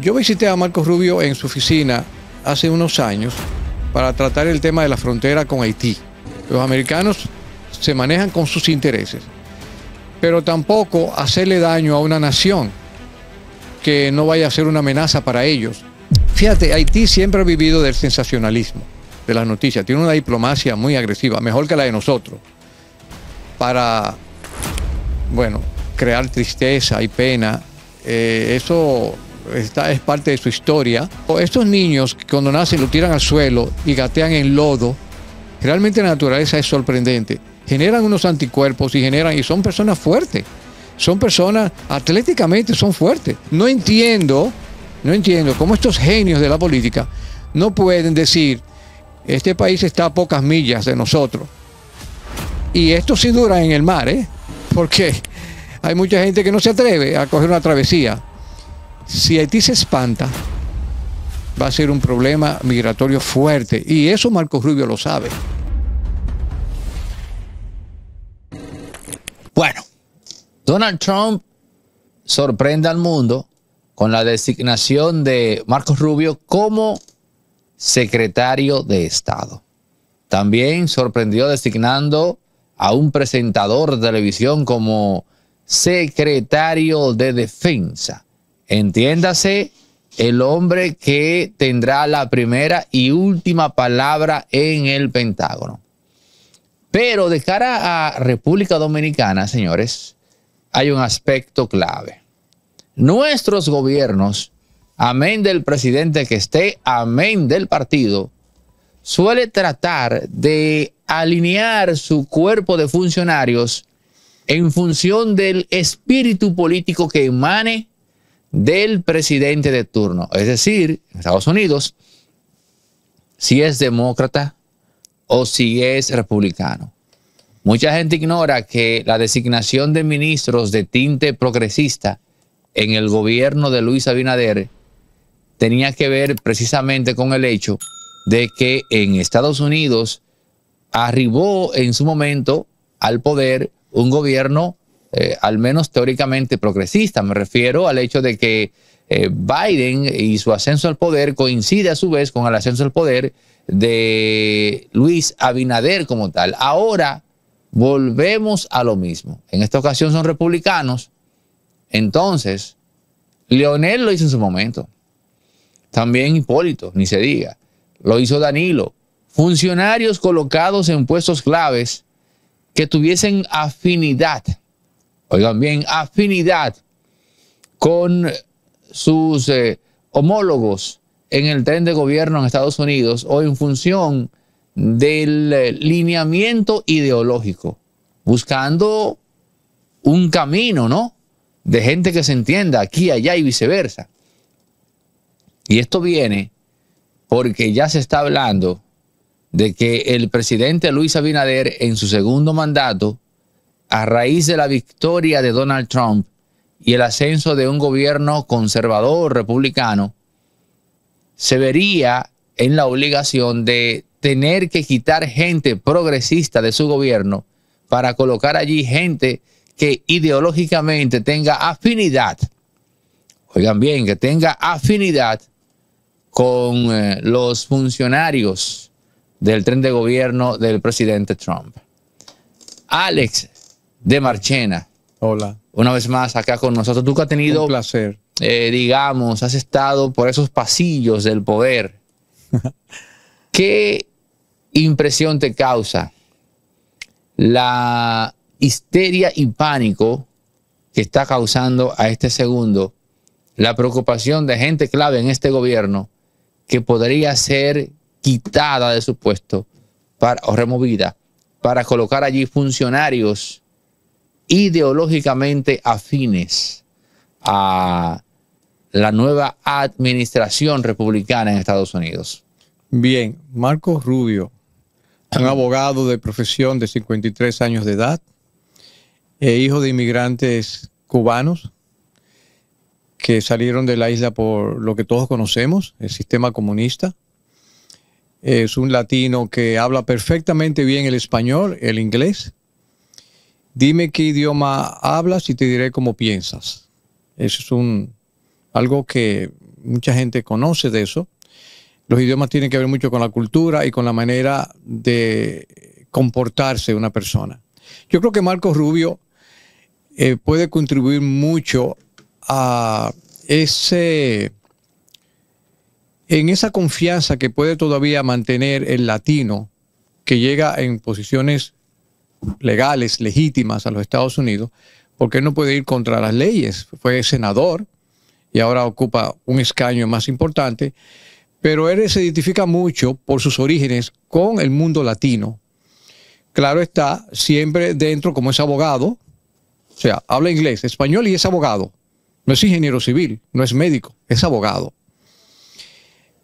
Yo visité a Marcos Rubio en su oficina hace unos años para tratar el tema de la frontera con Haití. Los americanos se manejan con sus intereses, pero tampoco hacerle daño a una nación que no vaya a ser una amenaza para ellos. Fíjate, Haití siempre ha vivido del sensacionalismo, de las noticias. Tiene una diplomacia muy agresiva, mejor que la de nosotros, para, bueno, crear tristeza y pena. Eh, eso es parte de su historia. Estos niños que cuando nacen lo tiran al suelo y gatean en lodo. Realmente la naturaleza es sorprendente. Generan unos anticuerpos y generan y son personas fuertes. Son personas atléticamente son fuertes. No entiendo, no entiendo cómo estos genios de la política no pueden decir este país está a pocas millas de nosotros. Y esto sí dura en el mar, ¿eh? Porque hay mucha gente que no se atreve a coger una travesía si Haití se espanta, va a ser un problema migratorio fuerte. Y eso Marcos Rubio lo sabe. Bueno, Donald Trump sorprende al mundo con la designación de Marcos Rubio como secretario de Estado. También sorprendió designando a un presentador de televisión como secretario de Defensa. Entiéndase el hombre que tendrá la primera y última palabra en el Pentágono. Pero de cara a República Dominicana, señores, hay un aspecto clave. Nuestros gobiernos, amén del presidente que esté, amén del partido, suele tratar de alinear su cuerpo de funcionarios en función del espíritu político que emane del presidente de turno. Es decir, en Estados Unidos, si es demócrata o si es republicano. Mucha gente ignora que la designación de ministros de tinte progresista en el gobierno de Luis Abinader tenía que ver precisamente con el hecho de que en Estados Unidos arribó en su momento al poder un gobierno eh, al menos teóricamente progresista. Me refiero al hecho de que eh, Biden y su ascenso al poder coincide a su vez con el ascenso al poder de Luis Abinader como tal. Ahora volvemos a lo mismo. En esta ocasión son republicanos. Entonces, Leonel lo hizo en su momento. También Hipólito, ni se diga. Lo hizo Danilo. Funcionarios colocados en puestos claves que tuviesen afinidad oigan bien, afinidad con sus eh, homólogos en el tren de gobierno en Estados Unidos o en función del eh, lineamiento ideológico, buscando un camino, ¿no? De gente que se entienda aquí, allá y viceversa. Y esto viene porque ya se está hablando de que el presidente Luis Abinader en su segundo mandato a raíz de la victoria de Donald Trump y el ascenso de un gobierno conservador republicano, se vería en la obligación de tener que quitar gente progresista de su gobierno para colocar allí gente que ideológicamente tenga afinidad, oigan bien, que tenga afinidad con eh, los funcionarios del tren de gobierno del presidente Trump. Alex, de Marchena. Hola. Una vez más acá con nosotros. Tú que has tenido... Un placer. Eh, digamos, has estado por esos pasillos del poder. ¿Qué impresión te causa la histeria y pánico que está causando a este segundo la preocupación de gente clave en este gobierno que podría ser quitada de su puesto o removida para colocar allí funcionarios ideológicamente afines a la nueva administración republicana en Estados Unidos. Bien, Marcos Rubio, un abogado de profesión de 53 años de edad, e hijo de inmigrantes cubanos que salieron de la isla por lo que todos conocemos, el sistema comunista. Es un latino que habla perfectamente bien el español, el inglés, Dime qué idioma hablas y te diré cómo piensas. Eso es un, algo que mucha gente conoce de eso. Los idiomas tienen que ver mucho con la cultura y con la manera de comportarse una persona. Yo creo que Marcos Rubio eh, puede contribuir mucho a ese, en esa confianza que puede todavía mantener el latino que llega en posiciones legales, legítimas a los Estados Unidos, porque él no puede ir contra las leyes. Fue senador y ahora ocupa un escaño más importante, pero él se identifica mucho por sus orígenes con el mundo latino. Claro está, siempre dentro como es abogado, o sea, habla inglés, español y es abogado. No es ingeniero civil, no es médico, es abogado.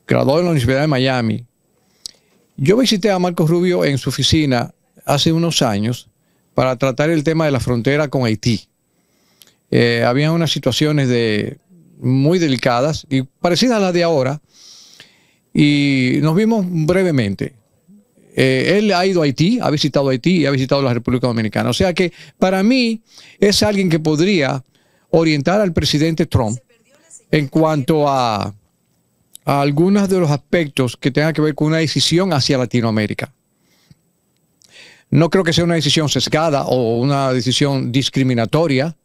Graduado en la Universidad de Miami. Yo visité a Marcos Rubio en su oficina hace unos años para tratar el tema de la frontera con Haití. Eh, había unas situaciones de, muy delicadas y parecidas a las de ahora, y nos vimos brevemente. Eh, él ha ido a Haití, ha visitado Haití y ha visitado la República Dominicana. O sea que para mí es alguien que podría orientar al presidente Trump en cuanto a, a algunos de los aspectos que tengan que ver con una decisión hacia Latinoamérica. No creo que sea una decisión sesgada o una decisión discriminatoria.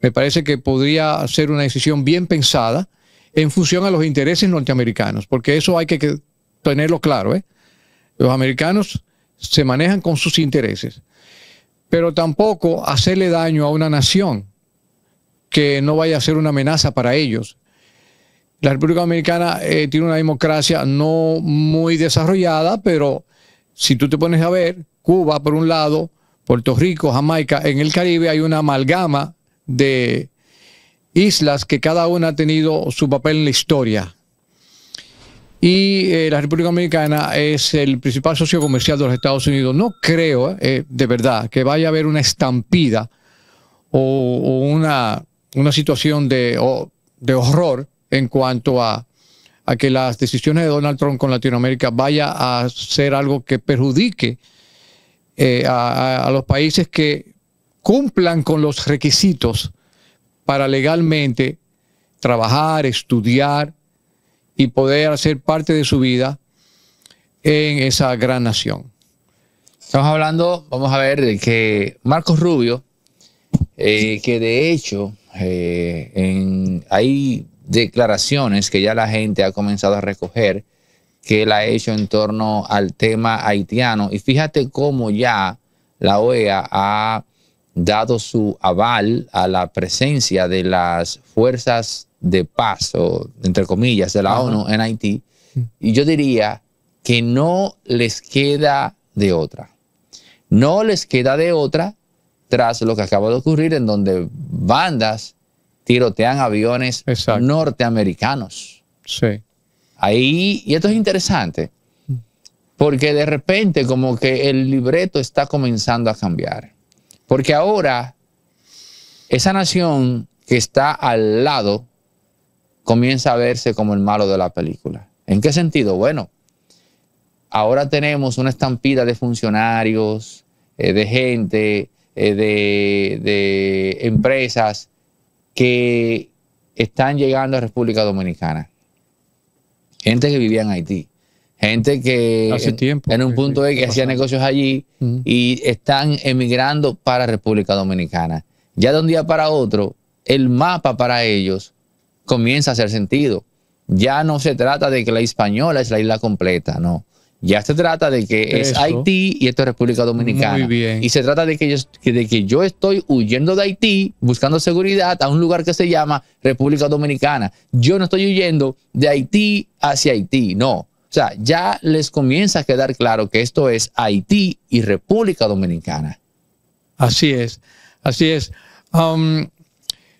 Me parece que podría ser una decisión bien pensada en función a los intereses norteamericanos, porque eso hay que tenerlo claro. ¿eh? Los americanos se manejan con sus intereses, pero tampoco hacerle daño a una nación que no vaya a ser una amenaza para ellos. La República Dominicana eh, tiene una democracia no muy desarrollada, pero si tú te pones a ver, Cuba por un lado, Puerto Rico, Jamaica, en el Caribe hay una amalgama de islas que cada una ha tenido su papel en la historia. Y eh, la República Dominicana es el principal socio comercial de los Estados Unidos. No creo, eh, eh, de verdad, que vaya a haber una estampida o, una, una, situación de horror en cuanto a a que las decisiones de Donald Trump con Latinoamérica vaya a ser algo que perjudique eh, a, los países que cumplan con los requisitos para legalmente trabajar, estudiar y poder hacer parte de su vida en esa gran nación. Estamos hablando, vamos a ver, de que Marcos Rubio, eh, que de hecho eh, hay declaraciones que ya la gente ha comenzado a recoger que él ha hecho en torno al tema haitiano. Y fíjate cómo ya la OEA ha dado su aval a la presencia de las fuerzas de paz, o entre comillas, de la ONU en Haití. Mm. Y yo diría que no les queda de otra. No les queda de otra tras lo que acaba de ocurrir en donde bandas tirotean aviones norteamericanos. Sí. Ahí, y esto es interesante, porque de repente como que el libreto está comenzando a cambiar. Porque ahora esa nación que está al lado comienza a verse como el malo de la película. ¿En qué sentido? Bueno, ahora tenemos una estampida de funcionarios, eh, de gente, eh, de, de, empresas que están llegando a República Dominicana. Gente que vivía en Haití, gente que Hace en, tiempo, en un punto de que hacía negocios allí y están emigrando para República Dominicana. Ya de un día para otro, el mapa para ellos comienza a hacer sentido. Ya no se trata de que la española es la isla completa, no. Ya se trata de que es Haití y esto es República Dominicana. Y se trata de que, yo, estoy huyendo de Haití, buscando seguridad a un lugar que se llama República Dominicana. Yo no estoy huyendo de Haití hacia Haití, no. O sea, ya les comienza a quedar claro que esto es Haití y República Dominicana. Así es, así es. Um,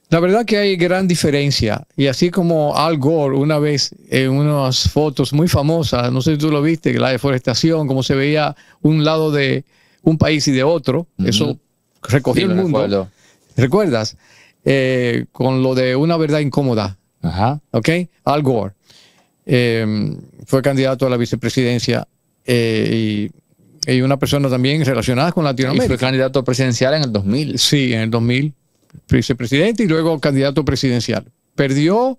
la verdad que hay gran diferencia. Y así como Al Gore una vez en unas fotos muy famosas, no sé si tú lo viste, la deforestación, cómo se veía un lado de un país y de otro, eso recogió el mundo. ¿Recuerdas? Eh, con lo de una verdad incómoda. Ajá. ¿Ok? Al Gore em, fue candidato a la vicepresidencia eh, y, una persona también relacionada con Latinoamérica. fue candidato presidencial en el 2000. Sí, en el 2000 vicepresidente y luego candidato presidencial. Perdió,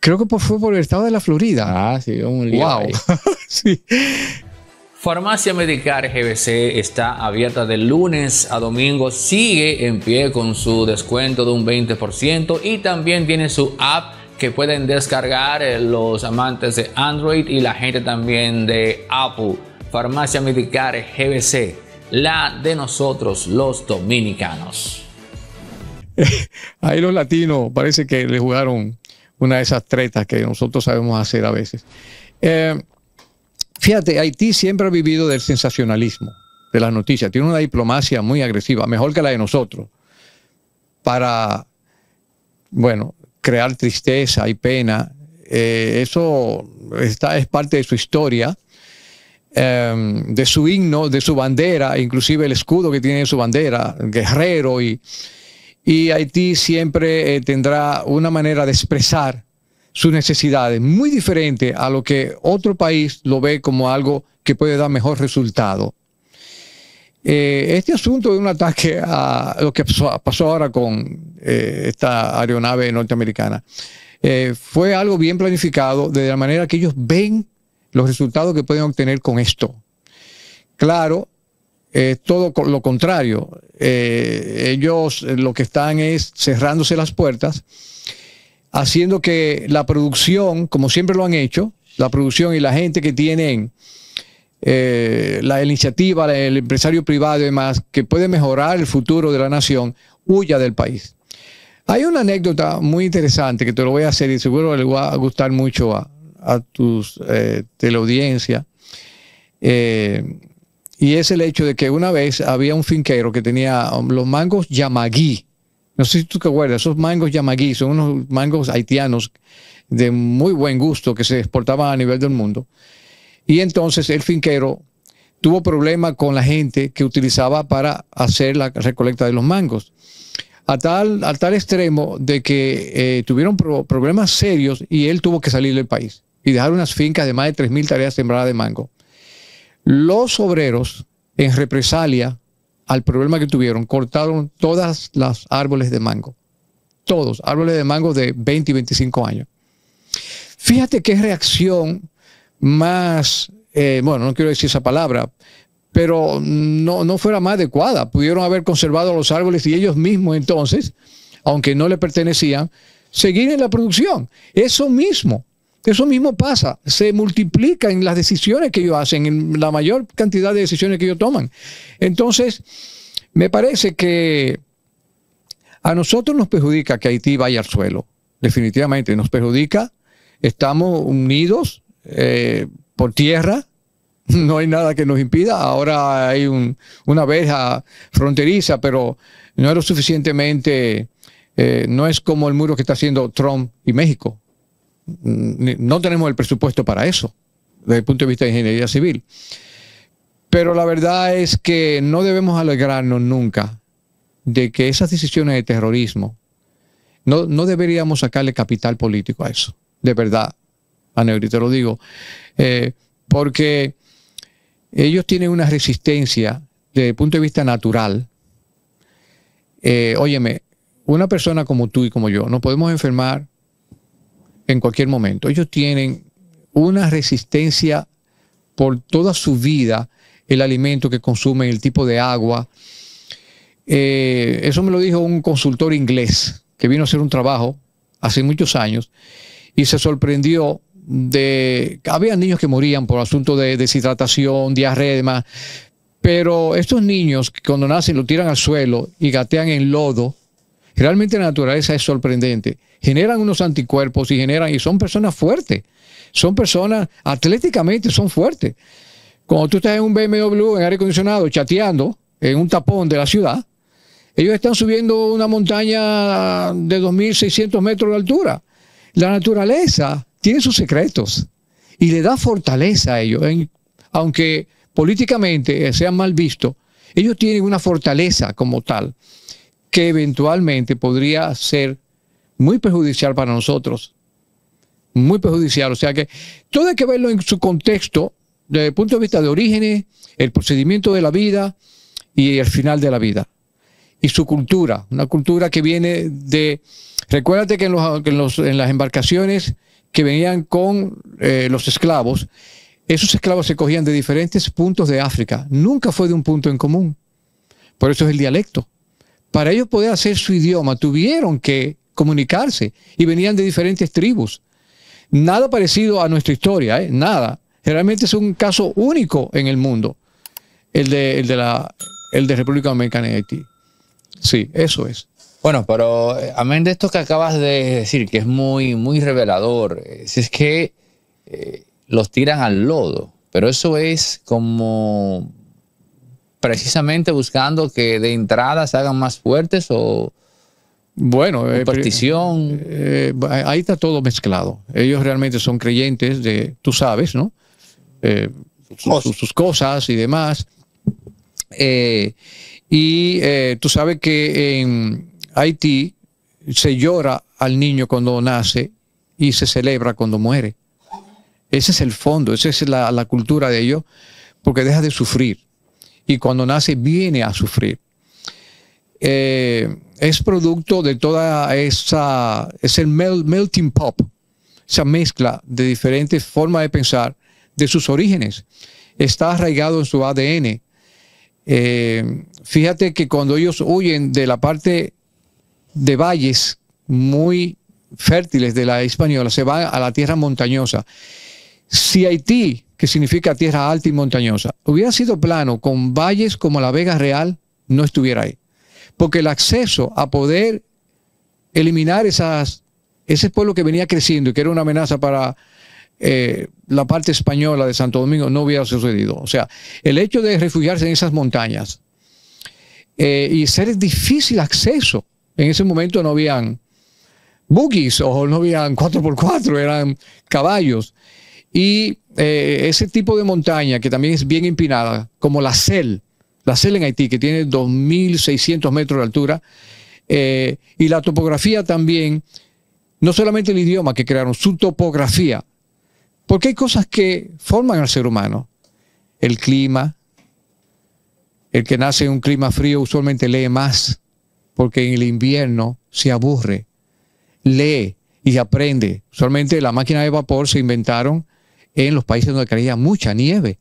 creo que fue por el estado de la Florida. Ah, sí, un ¡Wow! Farmacia Medicar GBC está abierta de lunes a domingo, sigue en pie con su descuento de un 20% y también tiene su app que pueden descargar eh, los amantes de Android y la gente también de Apple. Farmacia Medicar GBC, la de nosotros los dominicanos. ahí los latinos parece que le jugaron una de esas tretas que nosotros sabemos hacer a veces. Eh, fíjate, Haití siempre ha vivido del sensacionalismo, de las noticias. Tiene una diplomacia muy agresiva, mejor que la de nosotros, para, bueno, crear tristeza y pena. Eh, eso está, es parte de su historia. Eh, de su himno, de su bandera, inclusive el escudo que tiene en su bandera, guerrero y, y Haití siempre eh, tendrá una manera de expresar sus necesidades muy diferente a lo que otro país lo ve como algo que puede dar mejor resultado. Eh, este asunto de un ataque a lo que pasó, ahora con eh, esta aeronave norteamericana fue algo bien planificado de la manera que ellos ven los resultados que pueden obtener con esto. Claro, eh, todo lo contrario. Eh, ellos eh, lo que están es cerrándose las puertas, haciendo que la producción, como siempre lo han hecho, la producción y la gente que tienen la iniciativa, el empresario privado y demás, que puede mejorar el futuro de la nación, huya del país. Hay una anécdota muy interesante que te lo voy a hacer y seguro le va a gustar mucho a, a tus teleaudiencia. Eh, y es el hecho de que una vez había un finquero que tenía um, los mangos yamagui. No sé si tú te acuerdas, esos mangos yamagui son unos mangos haitianos de muy buen gusto que se exportaban a nivel del mundo. Y entonces el finquero tuvo problemas con la gente que utilizaba para hacer la recolecta de los mangos. A tal, tal extremo de que eh, tuvieron problemas serios y él tuvo que salir del país y dejar unas fincas de más de 3.000 tareas sembradas de mango. Los obreros, en represalia al problema que tuvieron, cortaron todas las árboles de mango. Todos, árboles de mango de 20 y 25 años. Fíjate qué reacción más, eh, bueno, no quiero decir esa palabra, pero no, no fuera más adecuada. Pudieron haber conservado los árboles y ellos mismos entonces, aunque no le pertenecían, seguir en la producción. Eso mismo eso mismo pasa, se multiplica en las decisiones que ellos hacen, en la mayor cantidad de decisiones que ellos toman. Entonces, me parece que a nosotros nos perjudica que Haití vaya al suelo, definitivamente, nos perjudica, estamos unidos eh, por tierra, no hay nada que nos impida. Ahora hay una verja fronteriza, pero no es lo suficientemente, eh, no es como el muro que está haciendo Trump y México no tenemos el presupuesto para eso, desde el punto de vista de ingeniería civil. Pero la verdad es que no debemos alegrarnos nunca de que esas decisiones de terrorismo, no, no deberíamos sacarle capital político a eso, de verdad, a lo digo, eh, porque ellos tienen una resistencia desde el punto de vista natural. Eh, óyeme, una persona como tú y como yo, nos podemos enfermar en cualquier momento. Ellos tienen una resistencia por toda su vida, el alimento que consumen, el tipo de agua. Eh, eso me lo dijo un consultor inglés que vino a hacer un trabajo hace muchos años y se sorprendió de había niños que morían por asunto de deshidratación, diarrea demás, pero estos niños que cuando nacen lo tiran al suelo y gatean en lodo, realmente la naturaleza es sorprendente generan unos anticuerpos y generan, y son personas fuertes, son personas atléticamente, son fuertes. Cuando tú estás en un BMW, en aire acondicionado, chateando, en un tapón de la ciudad, ellos están subiendo una montaña de 2.600 metros de altura. La naturaleza tiene sus secretos y le da fortaleza a ellos, aunque políticamente sean mal vistos, ellos tienen una fortaleza como tal que eventualmente podría ser muy perjudicial para nosotros. Muy perjudicial. O sea que todo hay que verlo en su contexto, desde el punto de vista de orígenes, el procedimiento de la vida y el final de la vida. Y su cultura, una cultura que viene de... Recuérdate que en, los, en, las embarcaciones que venían con eh, los esclavos, esos esclavos se cogían de diferentes puntos de África. Nunca fue de un punto en común. Por eso es el dialecto. Para ellos poder hacer su idioma, tuvieron que comunicarse y venían de diferentes tribus. Nada parecido a nuestra historia, ¿eh? nada. Realmente es un caso único en el mundo, el de, la, el de República Dominicana y Haití. Sí, eso es. Bueno, pero eh, amén de esto que acabas de decir, que es muy, muy revelador, eh, si es que los tiran al lodo, pero eso es como precisamente buscando que de entrada se hagan más fuertes o bueno, eh, partición. Eh, ahí está todo mezclado. Ellos realmente son creyentes de, tú sabes, ¿no? Eh, sus, cosas y demás. y tú sabes que en Haití se llora al niño cuando nace y se celebra cuando muere. Ese es el fondo, esa es la, la cultura de ellos, porque deja de sufrir. Y cuando nace viene a sufrir. Eh, es producto de toda esa, es el melting pop, esa mezcla de diferentes formas de pensar de sus orígenes. Está arraigado en su ADN. Eh, fíjate que cuando ellos huyen de la parte de valles muy fértiles de la española, se van a la tierra montañosa. Si Haití, que significa tierra alta y montañosa, hubiera sido plano con valles como la Vega Real, no estuviera ahí porque el acceso a poder eliminar esas, ese pueblo que venía creciendo y que era una amenaza para eh, la parte española de Santo Domingo no hubiera sucedido. O sea, el hecho de refugiarse en esas montañas eh, y ser difícil acceso, en ese momento no habían buggies o no habían 4x4, eran caballos. Y eh, ese tipo de montaña que también es bien empinada, como la CEL, la Selen en Haití, que tiene 2.600 metros de altura, eh, y la topografía también, no solamente el idioma que crearon, su topografía, porque hay cosas que forman al ser humano, el clima, el que nace en un clima frío usualmente lee más, porque en el invierno se aburre, lee y aprende. Usualmente la máquina de vapor se inventaron en los países donde caía mucha nieve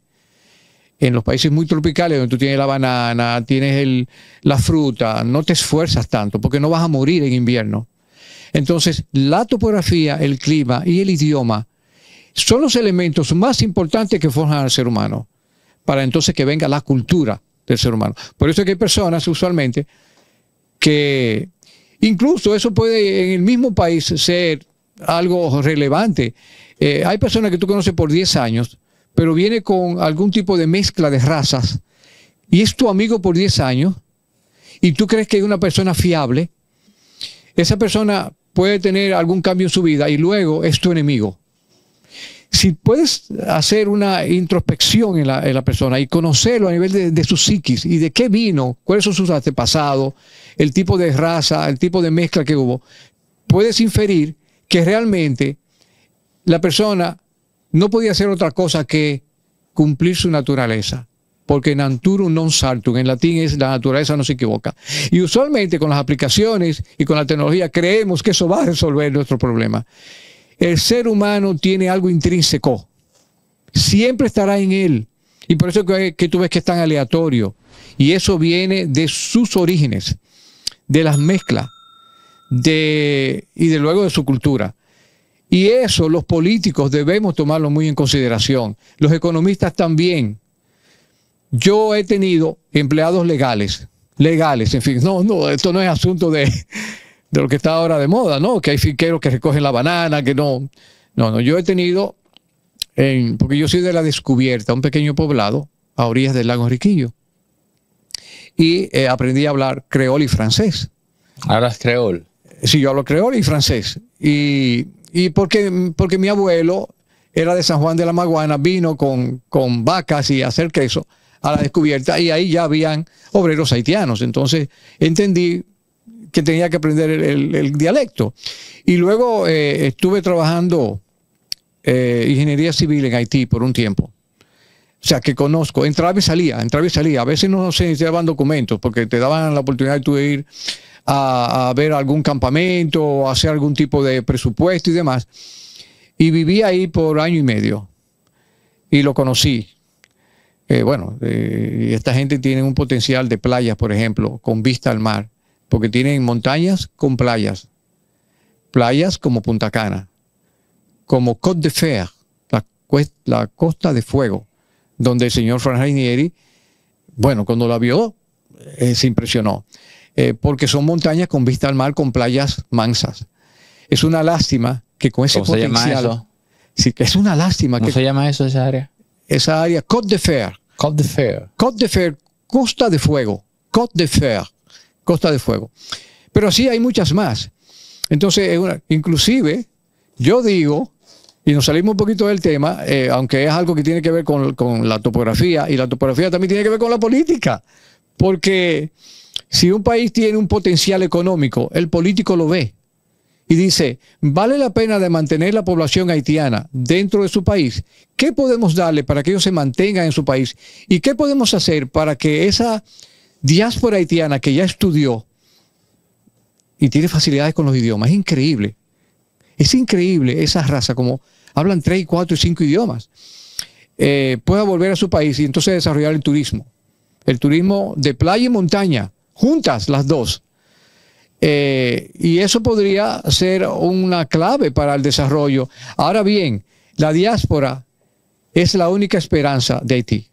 en los países muy tropicales, donde tú tienes la banana, tienes la fruta, no te esfuerzas tanto porque no vas a morir en invierno. Entonces, la topografía, el clima y el idioma son los elementos más importantes que forjan al ser humano, para entonces que venga la cultura del ser humano. Por eso es que hay personas usualmente que incluso eso puede en el mismo país ser algo relevante. Eh, hay personas que tú conoces por 10 años pero viene con algún tipo de mezcla de razas, y es tu amigo por 10 años, y tú crees que es una persona fiable, esa persona puede tener algún cambio en su vida y luego es tu enemigo. Si puedes hacer una introspección en la, persona y conocerlo a nivel de, de, su psiquis y de qué vino, cuáles son sus antepasados, el tipo de raza, el tipo de mezcla que hubo, puedes inferir que realmente la persona no podía hacer otra cosa que cumplir su naturaleza. Porque naturum non saltum, en latín es la naturaleza no se equivoca. Y usualmente con las aplicaciones y con la tecnología creemos que eso va a resolver nuestro problema. El ser humano tiene algo intrínseco. Siempre estará en él. Y por eso que, que tú ves que es tan aleatorio. Y eso viene de sus orígenes, de las mezclas, y de luego de su cultura. Y eso los políticos debemos tomarlo muy en consideración, los economistas también. Yo he tenido empleados legales, legales, en fin, no, no, esto no es asunto de, de lo que está ahora de moda, ¿no? Que hay finqueros que recogen la banana, que no. No, no, yo he tenido, porque yo soy de la descubierta, un pequeño poblado a orillas del lago Riquillo. Y eh, aprendí a hablar creol y francés. ¿Hablas creol? Sí, yo hablo creol y francés. Y y porque, porque mi abuelo era de San Juan de la Maguana, vino con, vacas y hacer queso a la descubierta y ahí ya habían obreros haitianos. Entonces entendí que tenía que aprender el, dialecto. Y luego eh, estuve trabajando eh, ingeniería civil en Haití por un tiempo. O sea, que conozco, entraba y salía, entraba y salía. A veces no se necesitaban documentos porque te daban la oportunidad de tú ir a, ver algún campamento, o hacer algún tipo de presupuesto y demás. Y viví ahí por año y medio y lo conocí. Eh, bueno, eh, esta gente tiene un potencial de playas, por ejemplo, con vista al mar, porque tienen montañas con playas. Playas como Punta Cana, como Côte de Fer, la, Costa de Fuego, donde el señor Fran Rainieri, bueno, cuando la vio, eh, se impresionó. Eh, porque son montañas con vista al mar, con playas mansas. Es una lástima que con ese ¿Cómo Se llama eso? Sí, es una lástima ¿Cómo que. se llama eso, esa área? Esa área, Côte de Fer. Côte de Fer. Côte de Fer, Costa de Fuego. Côte de Fer, Costa de Fuego. Pero así hay muchas más. Entonces, inclusive, yo digo, y nos salimos un poquito del tema, eh, aunque es algo que tiene que ver con, con la topografía, y la topografía también tiene que ver con la política, porque si un país tiene un potencial económico, el político lo ve y dice, vale la pena de mantener la población haitiana dentro de su país. ¿Qué podemos darle para que ellos se mantengan en su país? ¿Y qué podemos hacer para que esa diáspora haitiana que ya estudió y tiene facilidades con los idiomas? Es increíble. Es increíble esa raza, como hablan tres, cuatro y cinco idiomas. Eh, pueda volver a su país y entonces desarrollar el turismo. El turismo de playa y montaña juntas las dos. Eh, y eso podría ser una clave para el desarrollo. Ahora bien, la diáspora es la única esperanza de Haití.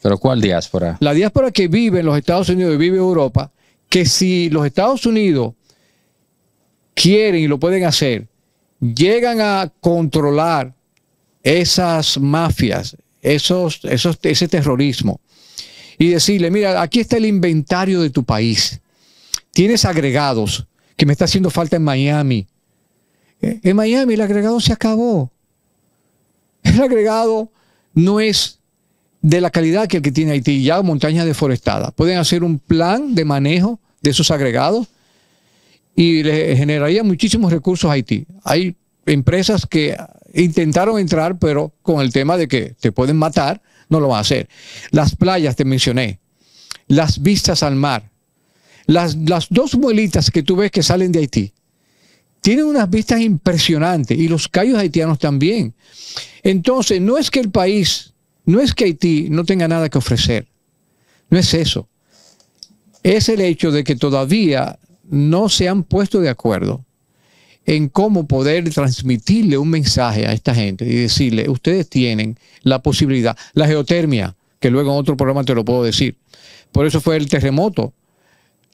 ¿Pero cuál diáspora? La diáspora que vive en los Estados Unidos y vive en Europa, que si los Estados Unidos quieren y lo pueden hacer, llegan a controlar esas mafias, esos, esos, ese terrorismo, y decirle, mira, aquí está el inventario de tu país. Tienes agregados que me está haciendo falta en Miami. Eh, en Miami el agregado se acabó. El agregado no es de la calidad que el que tiene Haití, ya montañas deforestadas. Pueden hacer un plan de manejo de esos agregados y le generaría muchísimos recursos a Haití. Hay empresas que intentaron entrar, pero con el tema de que te pueden matar no lo van a hacer. Las playas te mencioné, las vistas al mar, las, las dos muelitas que tú ves que salen de Haití, tienen unas vistas impresionantes y los callos haitianos también. Entonces, no es que el país, no es que Haití no tenga nada que ofrecer, no es eso. Es el hecho de que todavía no se han puesto de acuerdo en cómo poder transmitirle un mensaje a esta gente y decirle, ustedes tienen la posibilidad, la geotermia, que luego en otro programa te lo puedo decir. Por eso fue el terremoto,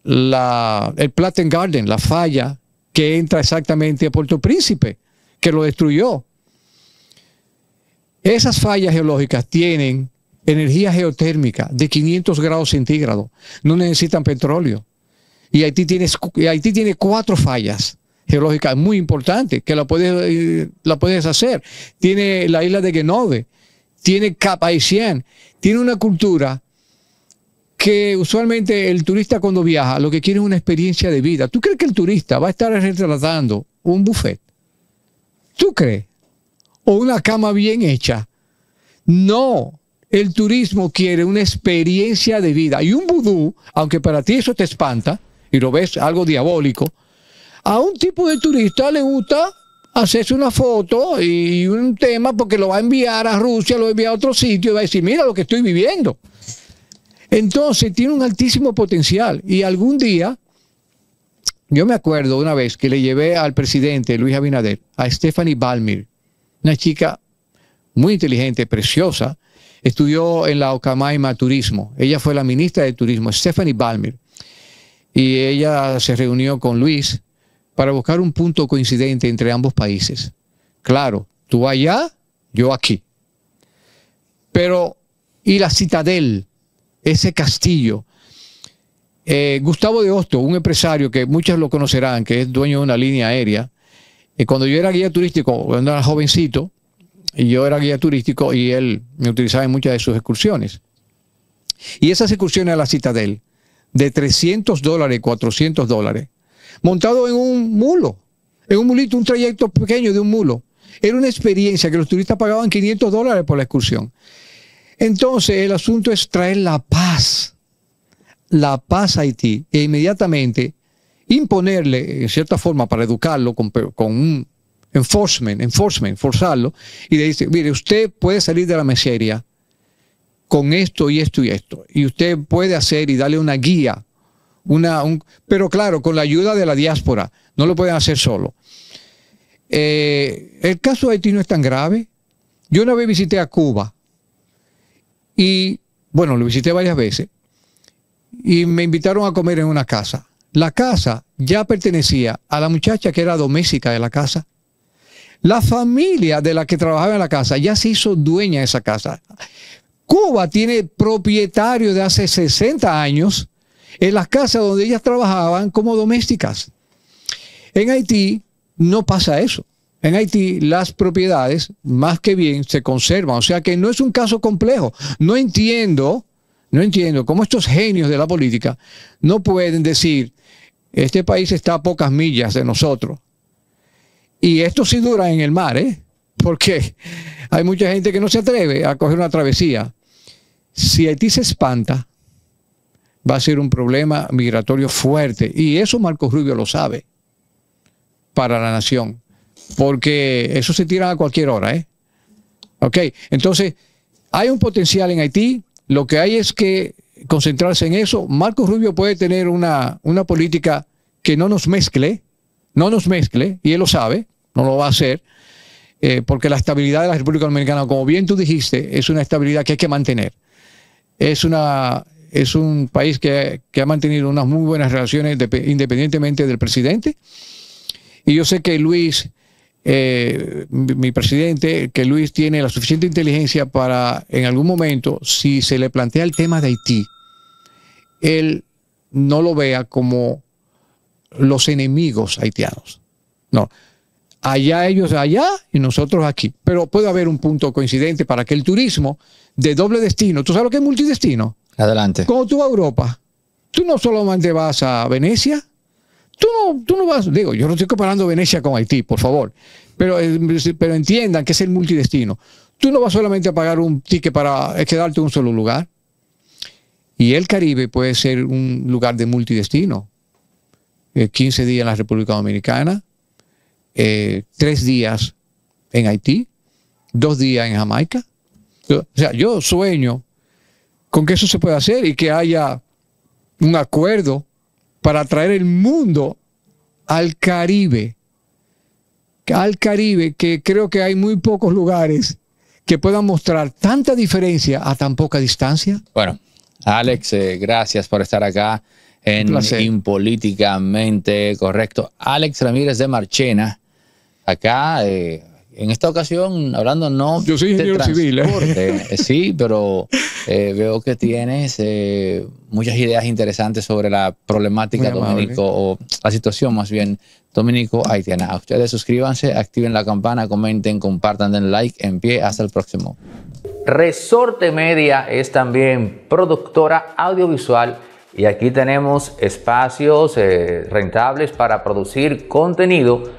el Platten Garden, la falla que entra exactamente a Puerto Príncipe, que lo destruyó. Esas fallas geológicas tienen energía geotérmica de 500 grados centígrados, no necesitan petróleo. Y Haití tiene cuatro fallas geológica muy importante, que la puedes, la puedes hacer. Tiene la isla de Genove, tiene Capaicián, tiene una cultura que usualmente el turista cuando viaja lo que quiere es una experiencia de vida. ¿Tú crees que el turista va a estar retratando un buffet? ¿Tú crees? ¿O una cama bien hecha? No, el turismo quiere una experiencia de vida. Y un vudú, aunque para ti eso te espanta y lo ves algo diabólico, a un tipo de turista le gusta hacerse una foto y un tema porque lo va a enviar a Rusia, lo va a enviar a otro sitio y va a decir, mira lo que estoy viviendo. Entonces tiene un altísimo potencial y algún día, yo me acuerdo una vez que le llevé al presidente Luis Abinader, a Stephanie Balmir, una chica muy inteligente, preciosa, estudió en la Ocamaima Turismo, ella fue la ministra de Turismo, Stephanie Balmir, y ella se reunió con Luis para buscar un punto coincidente entre ambos países. Claro, tú allá, yo aquí. Pero, ¿y la citadel? Ese castillo. Eh, Gustavo de Hosto, un empresario que muchos lo conocerán, que es dueño de una línea aérea, eh, cuando yo era guía turístico, cuando era jovencito, y yo era guía turístico y él me utilizaba en muchas de sus excursiones. Y esas excursiones a la Citadel, de 300 dólares, 400 dólares, montado en un mulo, en un mulito, un trayecto pequeño de un mulo. Era una experiencia que los turistas pagaban 500 dólares por la excursión. Entonces, el asunto es traer la paz, la paz a Haití, e inmediatamente imponerle, en cierta forma, para educarlo con, un enforcement, enforcement, forzarlo, y le dice, mire, usted puede salir de la miseria con esto y esto y esto, y usted puede hacer y darle una guía pero claro, con la ayuda de la diáspora, no lo pueden hacer solo. Eh, el caso de Haití no es tan grave. Yo una vez visité a Cuba y, bueno, lo visité varias veces y me invitaron a comer en una casa. La casa ya pertenecía a la muchacha que era doméstica de la casa. La familia de la que trabajaba en la casa ya se hizo dueña de esa casa. Cuba tiene propietario de hace 60 años en las casas donde ellas trabajaban como domésticas. En Haití no pasa eso. En Haití las propiedades más que bien se conservan, o sea que no es un caso complejo. No entiendo, no entiendo cómo estos genios de la política no pueden decir, este país está a pocas millas de nosotros. Y esto sí dura en el mar, ¿eh? Porque hay mucha gente que no se atreve a coger una travesía. Si Haití se espanta, va a ser un problema migratorio fuerte. Y eso Marcos Rubio lo sabe para la nación, porque eso se tira a cualquier hora. ¿eh? Ok, entonces hay un potencial en Haití, lo que hay es que concentrarse en eso. Marcos Rubio puede tener una, una política que no nos mezcle, no nos mezcle, y él lo sabe, no lo va a hacer, eh, porque la estabilidad de la República Dominicana, como bien tú dijiste, es una estabilidad que hay que mantener. Es una es un país que, ha mantenido unas muy buenas relaciones independientemente del presidente. Y yo sé que Luis, eh, mi, presidente, que Luis tiene la suficiente inteligencia para en algún momento, si se le plantea el tema de Haití, él no lo vea como los enemigos haitianos. No. Allá ellos allá y nosotros aquí. Pero puede haber un punto coincidente para que el turismo de doble destino, ¿tú sabes lo que es multidestino? Adelante. Cuando tú vas a Europa, tú no solamente vas a Venecia, tú no, tú no vas, digo, yo no estoy comparando Venecia con Haití, por favor, pero, eh, pero entiendan que es el multidestino. Tú no vas solamente a pagar un ticket para quedarte en un solo lugar. Y el Caribe puede ser un lugar de multidestino. 15 eh, días en la República Dominicana, eh, 3 días en Haití, 2 días en Jamaica. o sea, yo sueño con que eso se pueda hacer y que haya un acuerdo para traer el mundo al Caribe. Al Caribe, que creo que hay muy pocos lugares que puedan mostrar tanta diferencia a tan poca distancia. Bueno, Alex, eh, gracias por estar acá en Impolíticamente Correcto. Alex Ramírez de Marchena, acá eh, en esta ocasión, hablando no de ¿eh? soy eh, sí, pero eh, veo que tienes muchas ideas interesantes sobre la problemática dominico o la situación más bien dominico haitiana. Ustedes suscríbanse, activen la campana, comenten, compartan, den like, en pie, hasta el próximo. Resorte Media es también productora audiovisual y aquí tenemos espacios rentables para producir contenido